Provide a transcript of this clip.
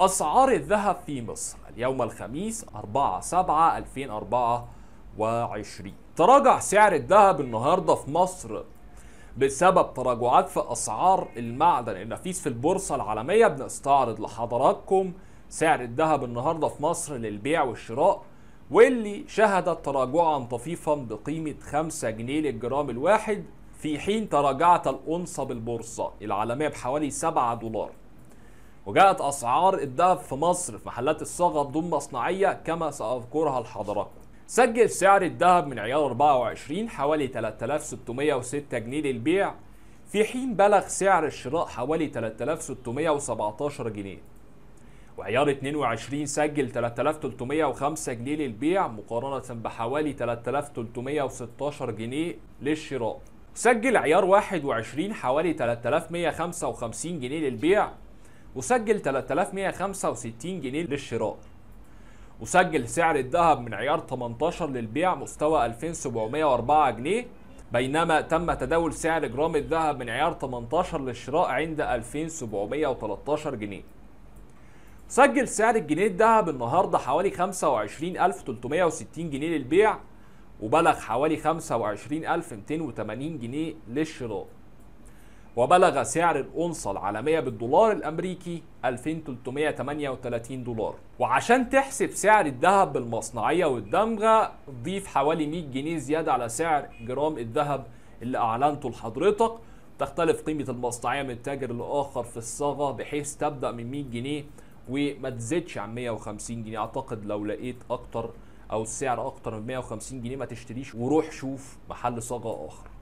أسعار الذهب في مصر اليوم الخميس 4 7 2024 تراجع سعر الذهب النهارده في مصر بسبب تراجعات في أسعار المعدن النفيس في البورصة العالمية بنستعرض لحضراتكم سعر الذهب النهاردة في مصر للبيع والشراء واللي شهدت تراجعا طفيفا بقيمة 5 جنيه للجرام الواحد في حين تراجعت الأونصة بالبورصة العالمية بحوالي 7 دولار وجاءت أسعار الذهب في مصر في محلات الصاغة بدون مصنعية كما سأذكرها لحضراتكم سجل سعر الذهب من عيار 24 حوالي 3606 جنيه للبيع في حين بلغ سعر الشراء حوالي 3617 جنيه وعيار 22 سجل 3305 جنيه للبيع مقارنة بحوالي 3316 جنيه للشراء سجل عيار 21 حوالي 3155 جنيه للبيع وسجل 3165 جنيه للشراء وسجل سعر الذهب من عيار 18 للبيع مستوى 2704 جنيه بينما تم تداول سعر جرام الذهب من عيار 18 للشراء عند 2713 جنيه سجل سعر الجنيه الذهب النهاردة حوالي 25360 جنيه للبيع وبلغ حوالي 25280 جنيه للشراء وبلغ سعر الأونصة العالمية بالدولار الأمريكي 2338 دولار وعشان تحسب سعر الذهب بالمصنعية والدمغة ضيف حوالي 100 جنيه زيادة على سعر جرام الذهب اللي أعلنته لحضرتك تختلف قيمة المصنعية من تاجر لآخر في الصاغة بحيث تبدأ من 100 جنيه وما تزيدش عن 150 جنيه أعتقد لو لقيت أكتر أو السعر أكتر من 150 جنيه ما تشتريش وروح شوف محل صاغة آخر